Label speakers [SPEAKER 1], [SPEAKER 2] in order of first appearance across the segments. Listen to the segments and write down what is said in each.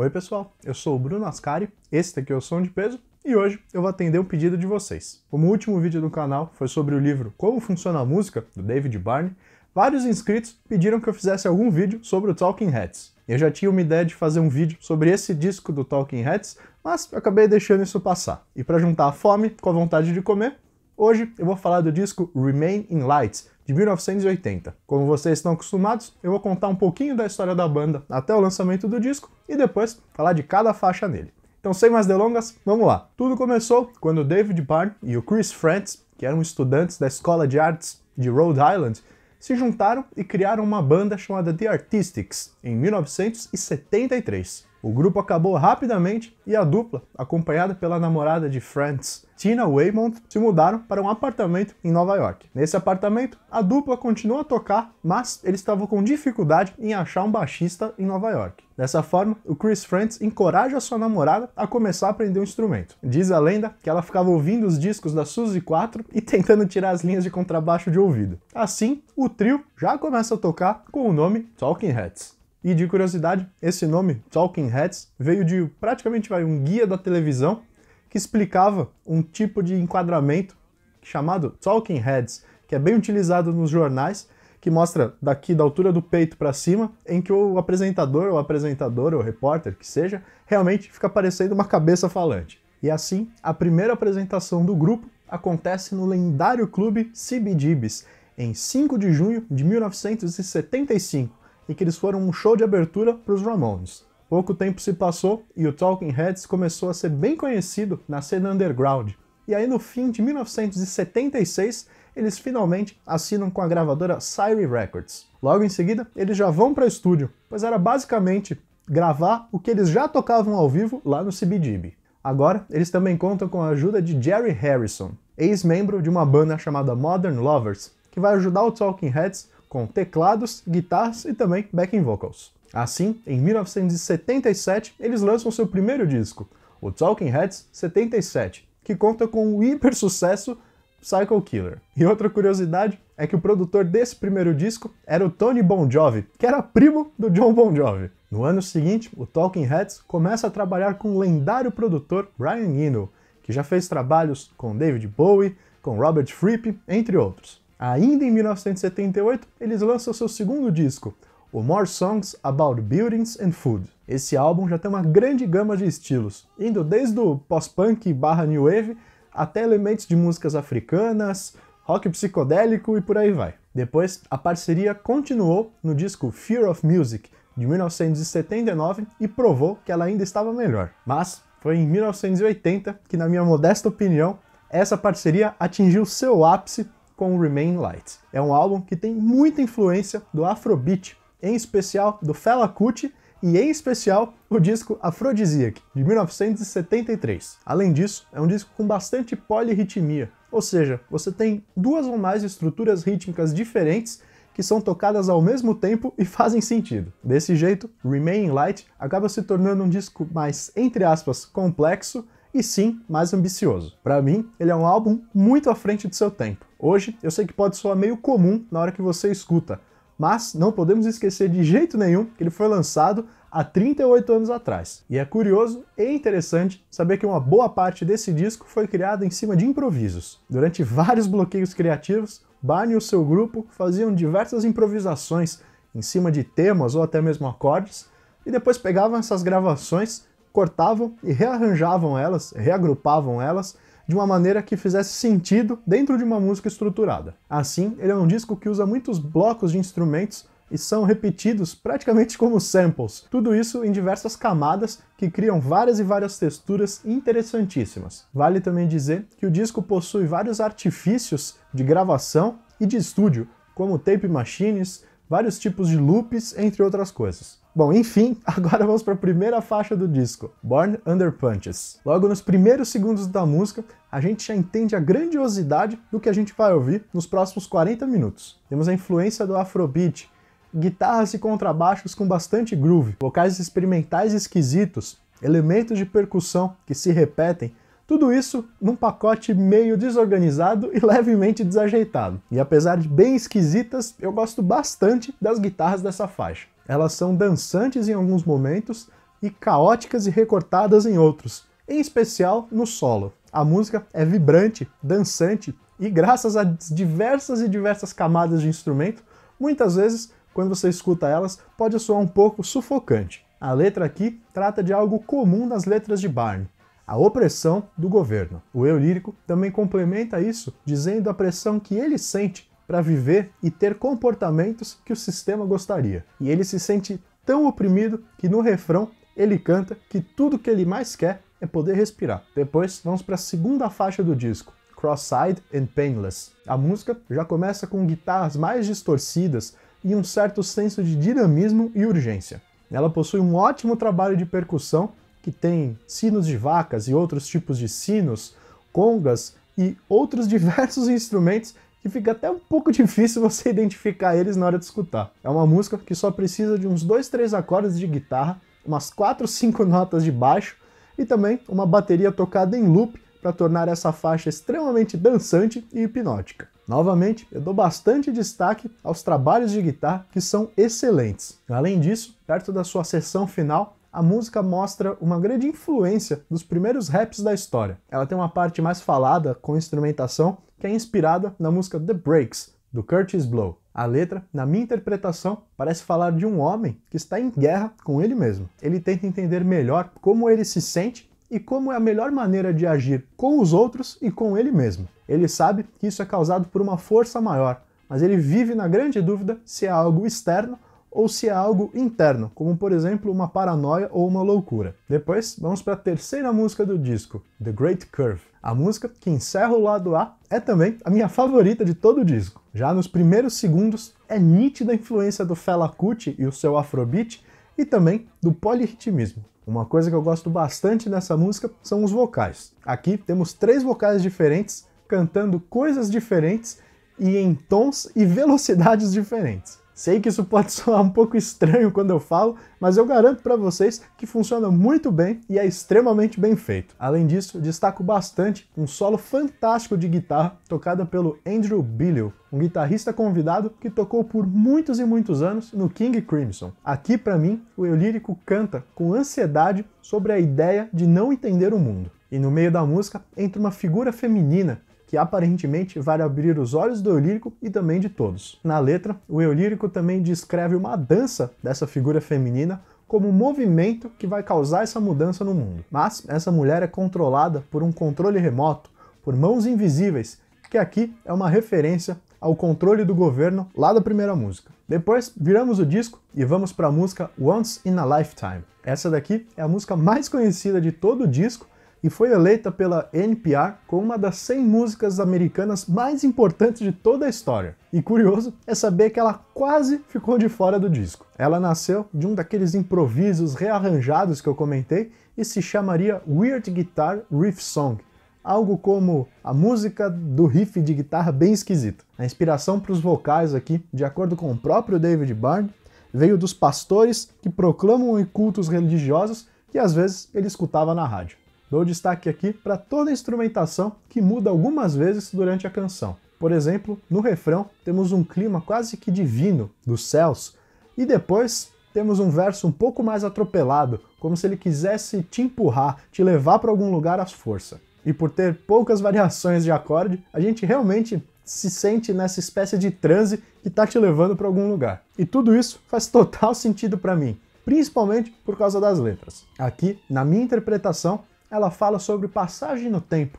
[SPEAKER 1] Oi pessoal, eu sou o Bruno Ascari, esse aqui é o Som de Peso, e hoje eu vou atender um pedido de vocês. Como o último vídeo do canal foi sobre o livro Como Funciona a Música, do David Barney, vários inscritos pediram que eu fizesse algum vídeo sobre o Talking Heads. Eu já tinha uma ideia de fazer um vídeo sobre esse disco do Talking Heads, mas acabei deixando isso passar. E para juntar a fome com a vontade de comer, Hoje eu vou falar do disco Remain in Lights, de 1980. Como vocês estão acostumados, eu vou contar um pouquinho da história da banda até o lançamento do disco e depois falar de cada faixa nele. Então, sem mais delongas, vamos lá. Tudo começou quando David Barn e o Chris Frantz, que eram estudantes da Escola de Artes de Rhode Island, se juntaram e criaram uma banda chamada The Artistics em 1973. O grupo acabou rapidamente e a dupla, acompanhada pela namorada de Friends, Tina Weymouth, se mudaram para um apartamento em Nova York. Nesse apartamento, a dupla continuou a tocar, mas eles estavam com dificuldade em achar um baixista em Nova York. Dessa forma, o Chris Frantz encoraja sua namorada a começar a aprender o um instrumento. Diz a lenda que ela ficava ouvindo os discos da Suzy 4 e tentando tirar as linhas de contrabaixo de ouvido. Assim, o trio já começa a tocar com o nome Talking Heads. E de curiosidade, esse nome, Talking Heads, veio de praticamente vai, um guia da televisão que explicava um tipo de enquadramento chamado Talking Heads, que é bem utilizado nos jornais, que mostra daqui da altura do peito para cima, em que o apresentador ou apresentadora ou repórter, que seja, realmente fica parecendo uma cabeça falante. E assim, a primeira apresentação do grupo acontece no lendário clube CBGBs, em 5 de junho de 1975, e que eles foram um show de abertura para os Ramones. Pouco tempo se passou e o Talking Heads começou a ser bem conhecido na cena underground. E aí, no fim de 1976, eles finalmente assinam com a gravadora Siri Records. Logo em seguida, eles já vão para o estúdio, pois era basicamente gravar o que eles já tocavam ao vivo lá no CBGB. Agora, eles também contam com a ajuda de Jerry Harrison, ex-membro de uma banda chamada Modern Lovers, que vai ajudar o Talking Heads com teclados, guitarras e também backing vocals. Assim, em 1977, eles lançam seu primeiro disco, o Talking Heads 77, que conta com o hiper sucesso Psycho Killer. E outra curiosidade é que o produtor desse primeiro disco era o Tony Bon Jovi, que era primo do John Bon Jovi. No ano seguinte, o Talking Heads começa a trabalhar com o lendário produtor Brian Eno, que já fez trabalhos com David Bowie, com Robert Fripp, entre outros. Ainda em 1978, eles lançam seu segundo disco, o More Songs About Buildings and Food. Esse álbum já tem uma grande gama de estilos, indo desde o post punk barra new wave até elementos de músicas africanas, rock psicodélico e por aí vai. Depois, a parceria continuou no disco Fear of Music, de 1979, e provou que ela ainda estava melhor. Mas foi em 1980 que, na minha modesta opinião, essa parceria atingiu seu ápice com Remain Light. É um álbum que tem muita influência do Afrobeat, em especial do Fela Kuti e em especial o disco Aphrodisiac, de 1973. Além disso, é um disco com bastante polirritmia, ou seja, você tem duas ou mais estruturas rítmicas diferentes que são tocadas ao mesmo tempo e fazem sentido. Desse jeito, Remain Light acaba se tornando um disco mais, entre aspas, complexo e sim mais ambicioso. Para mim, ele é um álbum muito à frente de seu tempo. Hoje, eu sei que pode soar meio comum na hora que você escuta, mas não podemos esquecer de jeito nenhum que ele foi lançado há 38 anos atrás. E é curioso e interessante saber que uma boa parte desse disco foi criada em cima de improvisos. Durante vários bloqueios criativos, Barney e o seu grupo faziam diversas improvisações em cima de temas ou até mesmo acordes, e depois pegavam essas gravações cortavam e rearranjavam elas, reagrupavam elas de uma maneira que fizesse sentido dentro de uma música estruturada. Assim, ele é um disco que usa muitos blocos de instrumentos e são repetidos praticamente como samples. Tudo isso em diversas camadas que criam várias e várias texturas interessantíssimas. Vale também dizer que o disco possui vários artifícios de gravação e de estúdio, como tape machines, vários tipos de loops, entre outras coisas. Bom, enfim, agora vamos para a primeira faixa do disco, Born Under Punches. Logo nos primeiros segundos da música, a gente já entende a grandiosidade do que a gente vai ouvir nos próximos 40 minutos. Temos a influência do afrobeat, guitarras e contrabaixos com bastante groove, vocais experimentais esquisitos, elementos de percussão que se repetem, tudo isso num pacote meio desorganizado e levemente desajeitado. E apesar de bem esquisitas, eu gosto bastante das guitarras dessa faixa. Elas são dançantes em alguns momentos e caóticas e recortadas em outros, em especial no solo. A música é vibrante, dançante e, graças a diversas e diversas camadas de instrumento, muitas vezes, quando você escuta elas, pode soar um pouco sufocante. A letra aqui trata de algo comum nas letras de Barney, a opressão do governo. O eu lírico também complementa isso, dizendo a pressão que ele sente para viver e ter comportamentos que o sistema gostaria. E ele se sente tão oprimido que no refrão ele canta que tudo que ele mais quer é poder respirar. Depois vamos para a segunda faixa do disco, Cross-Eyed and Painless. A música já começa com guitarras mais distorcidas e um certo senso de dinamismo e urgência. Ela possui um ótimo trabalho de percussão que tem sinos de vacas e outros tipos de sinos, congas e outros diversos instrumentos que fica até um pouco difícil você identificar eles na hora de escutar. É uma música que só precisa de uns dois, três acordes de guitarra, umas quatro, cinco notas de baixo e também uma bateria tocada em loop para tornar essa faixa extremamente dançante e hipnótica. Novamente, eu dou bastante destaque aos trabalhos de guitarra que são excelentes. Além disso, perto da sua sessão final, a música mostra uma grande influência dos primeiros raps da história. Ela tem uma parte mais falada com instrumentação que é inspirada na música The Breaks, do Curtis Blow. A letra, na minha interpretação, parece falar de um homem que está em guerra com ele mesmo. Ele tenta entender melhor como ele se sente e como é a melhor maneira de agir com os outros e com ele mesmo. Ele sabe que isso é causado por uma força maior, mas ele vive na grande dúvida se é algo externo ou se é algo interno, como por exemplo uma paranoia ou uma loucura. Depois, vamos para a terceira música do disco, The Great Curve. A música que encerra o lado A é também a minha favorita de todo o disco. Já nos primeiros segundos, é nítida a influência do Fela Kuti e o seu afrobeat e também do polirritmismo. Uma coisa que eu gosto bastante nessa música são os vocais. Aqui temos três vocais diferentes cantando coisas diferentes e em tons e velocidades diferentes. Sei que isso pode soar um pouco estranho quando eu falo, mas eu garanto para vocês que funciona muito bem e é extremamente bem feito. Além disso, destaco bastante um solo fantástico de guitarra tocada pelo Andrew Billow, um guitarrista convidado que tocou por muitos e muitos anos no King Crimson. Aqui, para mim, o eu lírico canta com ansiedade sobre a ideia de não entender o mundo. E no meio da música entra uma figura feminina que aparentemente vai abrir os olhos do eu e também de todos. Na letra, o eu também descreve uma dança dessa figura feminina como um movimento que vai causar essa mudança no mundo. Mas essa mulher é controlada por um controle remoto, por mãos invisíveis, que aqui é uma referência ao controle do governo lá da primeira música. Depois viramos o disco e vamos para a música Once in a Lifetime. Essa daqui é a música mais conhecida de todo o disco e foi eleita pela NPR como uma das 100 músicas americanas mais importantes de toda a história. E curioso é saber que ela quase ficou de fora do disco. Ela nasceu de um daqueles improvisos rearranjados que eu comentei e se chamaria Weird Guitar Riff Song, algo como a música do riff de guitarra bem esquisito. A inspiração para os vocais aqui, de acordo com o próprio David Byrne, veio dos pastores que proclamam em cultos religiosos que às vezes ele escutava na rádio. Dou destaque aqui para toda a instrumentação que muda algumas vezes durante a canção. Por exemplo, no refrão temos um clima quase que divino dos céus e depois temos um verso um pouco mais atropelado, como se ele quisesse te empurrar, te levar para algum lugar às forças. E por ter poucas variações de acorde, a gente realmente se sente nessa espécie de transe que está te levando para algum lugar. E tudo isso faz total sentido para mim, principalmente por causa das letras. Aqui, na minha interpretação, ela fala sobre passagem no tempo.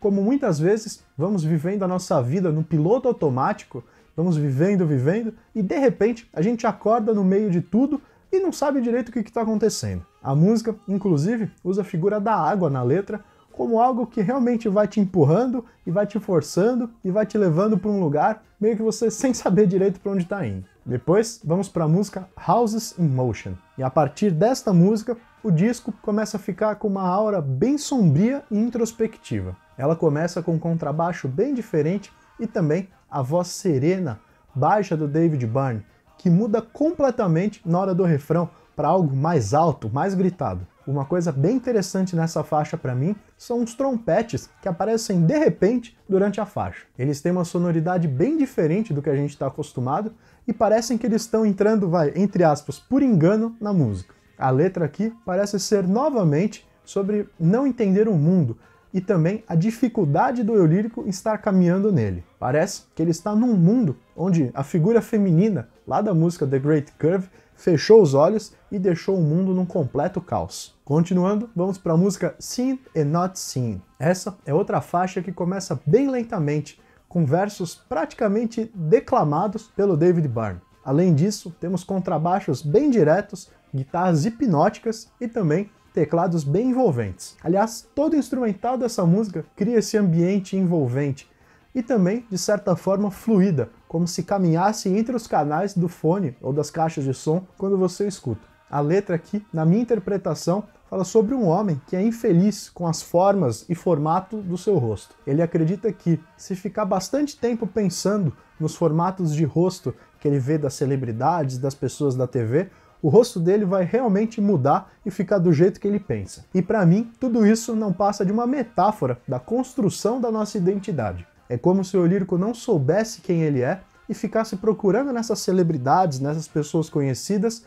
[SPEAKER 1] Como muitas vezes vamos vivendo a nossa vida no piloto automático, vamos vivendo, vivendo, e de repente a gente acorda no meio de tudo e não sabe direito o que está acontecendo. A música, inclusive, usa a figura da água na letra como algo que realmente vai te empurrando e vai te forçando e vai te levando para um lugar meio que você sem saber direito para onde está indo. Depois, vamos para a música Houses in Motion. E a partir desta música, o disco começa a ficar com uma aura bem sombria e introspectiva. Ela começa com um contrabaixo bem diferente e também a voz serena, baixa do David Byrne, que muda completamente na hora do refrão para algo mais alto, mais gritado. Uma coisa bem interessante nessa faixa para mim são os trompetes que aparecem de repente durante a faixa. Eles têm uma sonoridade bem diferente do que a gente está acostumado e parecem que eles estão entrando, vai, entre aspas, por engano na música. A letra aqui parece ser novamente sobre não entender o mundo e também a dificuldade do eu lírico estar caminhando nele. Parece que ele está num mundo onde a figura feminina lá da música The Great Curve fechou os olhos e deixou o mundo num completo caos. Continuando, vamos para a música Seen and Not Seen. Essa é outra faixa que começa bem lentamente, com versos praticamente declamados pelo David Byrne. Além disso, temos contrabaixos bem diretos guitarras hipnóticas e também teclados bem envolventes. Aliás, todo o instrumental dessa música cria esse ambiente envolvente e também, de certa forma, fluida, como se caminhasse entre os canais do fone ou das caixas de som quando você escuta. A letra aqui, na minha interpretação, fala sobre um homem que é infeliz com as formas e formato do seu rosto. Ele acredita que, se ficar bastante tempo pensando nos formatos de rosto que ele vê das celebridades, das pessoas da TV, o rosto dele vai realmente mudar e ficar do jeito que ele pensa. E para mim, tudo isso não passa de uma metáfora da construção da nossa identidade. É como se o lírico não soubesse quem ele é e ficasse procurando nessas celebridades, nessas pessoas conhecidas,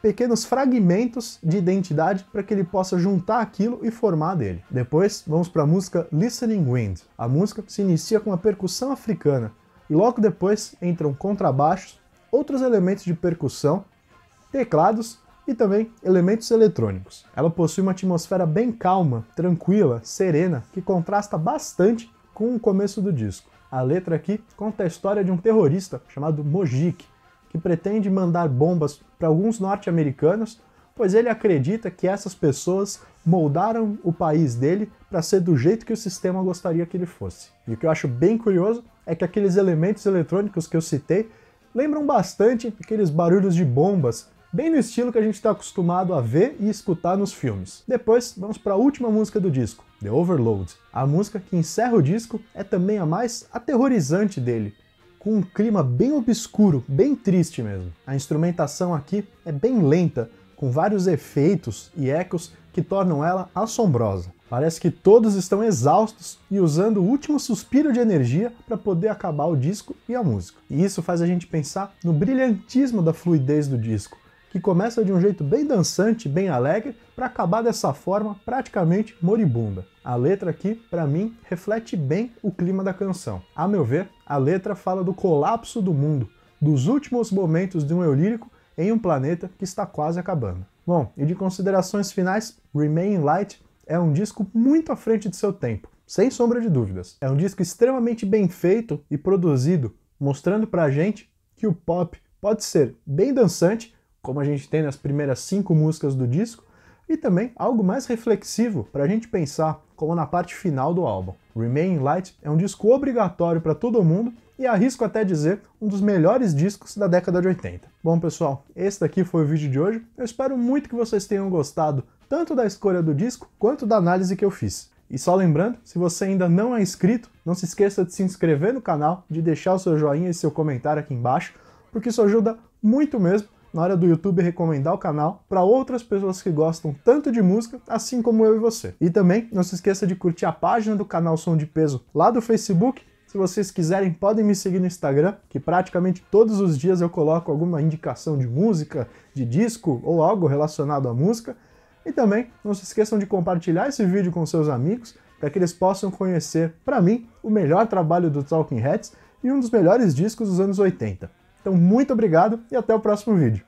[SPEAKER 1] pequenos fragmentos de identidade para que ele possa juntar aquilo e formar dele. Depois, vamos para a música Listening Wind. A música se inicia com uma percussão africana e logo depois entram contrabaixos, outros elementos de percussão teclados e também elementos eletrônicos. Ela possui uma atmosfera bem calma, tranquila, serena, que contrasta bastante com o começo do disco. A letra aqui conta a história de um terrorista chamado Mojik, que pretende mandar bombas para alguns norte-americanos, pois ele acredita que essas pessoas moldaram o país dele para ser do jeito que o sistema gostaria que ele fosse. E o que eu acho bem curioso é que aqueles elementos eletrônicos que eu citei lembram bastante aqueles barulhos de bombas bem no estilo que a gente está acostumado a ver e escutar nos filmes. Depois, vamos para a última música do disco, The Overload. A música que encerra o disco é também a mais aterrorizante dele, com um clima bem obscuro, bem triste mesmo. A instrumentação aqui é bem lenta, com vários efeitos e ecos que tornam ela assombrosa. Parece que todos estão exaustos e usando o último suspiro de energia para poder acabar o disco e a música. E isso faz a gente pensar no brilhantismo da fluidez do disco, que começa de um jeito bem dançante, bem alegre, para acabar dessa forma praticamente moribunda. A letra aqui, para mim, reflete bem o clima da canção. A meu ver, a letra fala do colapso do mundo, dos últimos momentos de um eu lírico em um planeta que está quase acabando. Bom, e de considerações finais, Remain Light é um disco muito à frente de seu tempo, sem sombra de dúvidas. É um disco extremamente bem feito e produzido, mostrando pra gente que o pop pode ser bem dançante, como a gente tem nas primeiras cinco músicas do disco, e também algo mais reflexivo para a gente pensar, como na parte final do álbum. Remain Light é um disco obrigatório para todo mundo e arrisco até dizer um dos melhores discos da década de 80. Bom pessoal, esse daqui foi o vídeo de hoje, eu espero muito que vocês tenham gostado tanto da escolha do disco quanto da análise que eu fiz. E só lembrando, se você ainda não é inscrito, não se esqueça de se inscrever no canal, de deixar o seu joinha e seu comentário aqui embaixo, porque isso ajuda muito mesmo na hora do YouTube recomendar o canal para outras pessoas que gostam tanto de música, assim como eu e você. E também não se esqueça de curtir a página do canal Som de Peso lá do Facebook se vocês quiserem, podem me seguir no Instagram, que praticamente todos os dias eu coloco alguma indicação de música, de disco ou algo relacionado à música. E também não se esqueçam de compartilhar esse vídeo com seus amigos, para que eles possam conhecer, para mim, o melhor trabalho do Talking Heads e um dos melhores discos dos anos 80. Então, muito obrigado e até o próximo vídeo.